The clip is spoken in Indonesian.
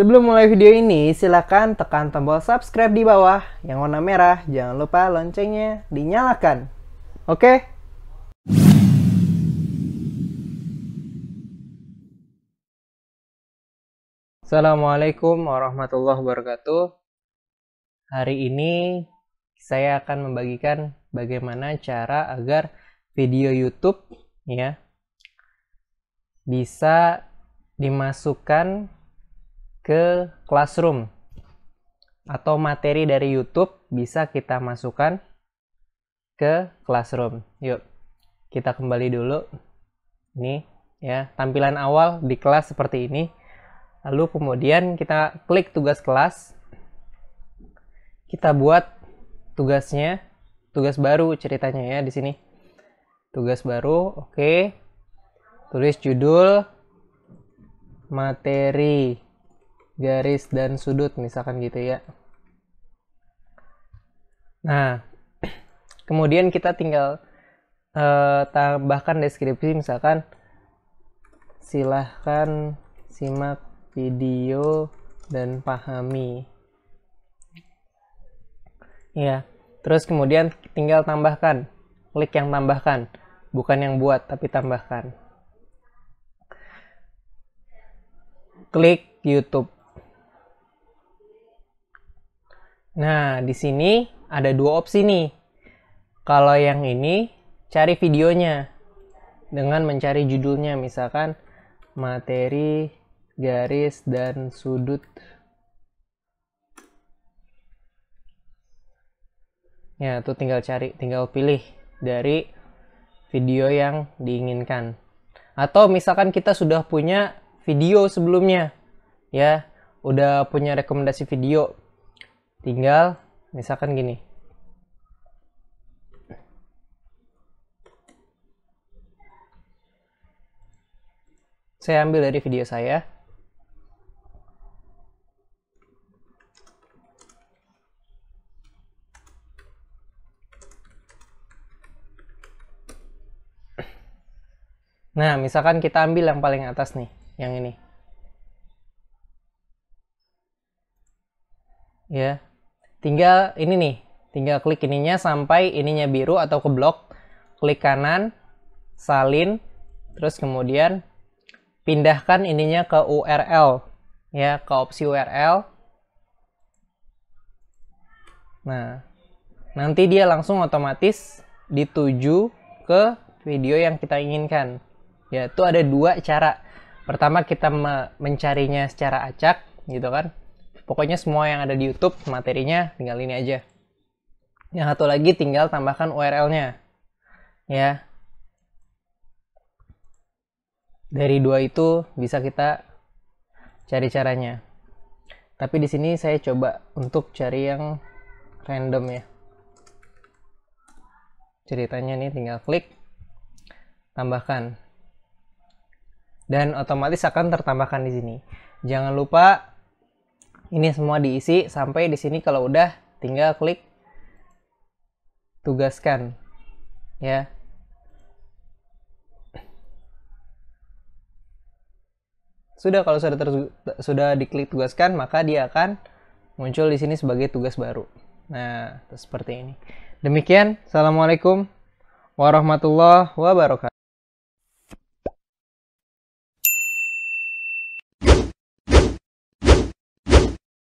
Sebelum mulai video ini, silahkan tekan tombol subscribe di bawah yang warna merah. Jangan lupa loncengnya dinyalakan. Oke? Assalamualaikum warahmatullahi wabarakatuh. Hari ini saya akan membagikan bagaimana cara agar video YouTube ya bisa dimasukkan ke classroom atau materi dari YouTube bisa kita masukkan ke classroom. Yuk, kita kembali dulu. Ini ya, tampilan awal di kelas seperti ini. Lalu kemudian kita klik tugas kelas. Kita buat tugasnya, tugas baru ceritanya ya di sini. Tugas baru, oke. Tulis judul materi garis dan sudut misalkan gitu ya nah kemudian kita tinggal uh, tambahkan deskripsi misalkan silahkan simak video dan pahami ya terus kemudian tinggal tambahkan klik yang tambahkan bukan yang buat tapi tambahkan klik YouTube Nah, di sini ada dua opsi nih. Kalau yang ini, cari videonya dengan mencari judulnya, misalkan materi, garis, dan sudut. Ya, itu tinggal cari, tinggal pilih dari video yang diinginkan. Atau misalkan kita sudah punya video sebelumnya, ya, udah punya rekomendasi video, tinggal misalkan gini saya ambil dari video saya Nah, misalkan kita ambil yang paling atas nih, yang ini. Ya, tinggal ini nih tinggal klik ininya sampai ininya biru atau ke blok klik kanan salin terus kemudian pindahkan ininya ke URL ya ke opsi URL nah nanti dia langsung otomatis dituju ke video yang kita inginkan Ya, itu ada dua cara pertama kita mencarinya secara acak gitu kan Pokoknya semua yang ada di YouTube materinya tinggal ini aja. Yang satu lagi tinggal tambahkan URL-nya. Ya. Dari dua itu bisa kita cari caranya. Tapi di sini saya coba untuk cari yang random ya. Ceritanya nih tinggal klik tambahkan dan otomatis akan tertambahkan di sini. Jangan lupa ini semua diisi sampai di sini kalau udah tinggal klik tugaskan ya sudah kalau sudah ter, sudah diklik tugaskan maka dia akan muncul di sini sebagai tugas baru nah seperti ini demikian assalamualaikum warahmatullahi wabarakatuh